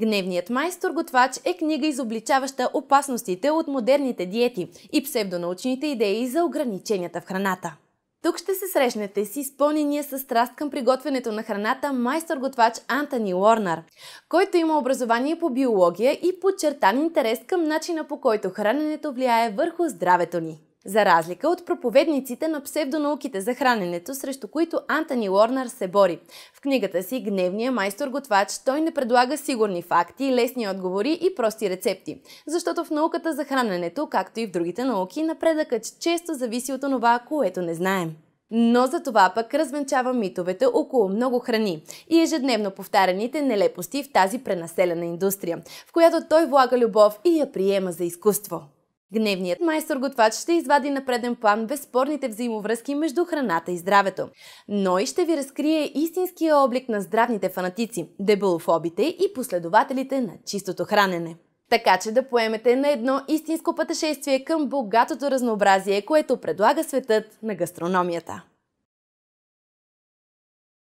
Гневният майстор готвач е книга, изобличаваща опасностите от модерните диети и псевдонаучните идеи за ограниченията в храната. Тук ще се срещнете с изпълнения с страст към приготвянето на храната майстор-готвач Антони Лорнар, който има образование по биология и подчертан интерес към начина по който храненето влияе върху здравето ни за разлика от проповедниците на псевдонауките за храненето, срещу които Антони Лорнар се бори. В книгата си Гневния майстор-готвач той не предлага сигурни факти, лесни отговори и прости рецепти. Защото в науката за храненето, както и в другите науки, напредъкът често зависи от това, което не знаем. Но за това пък развенчава митовете около много храни и ежедневно повтарените нелепости в тази пренаселена индустрия, в която той влага любов и я приема за изкуство. Гневният майстор-готвач ще извади на преден план безспорните взаимовръзки между храната и здравето. Но и ще ви разкрие истинския облик на здравните фанатици, дебелофобите и последователите на чистото хранене. Така че да поемете на едно истинско пътешествие към богатото разнообразие, което предлага светът на гастрономията.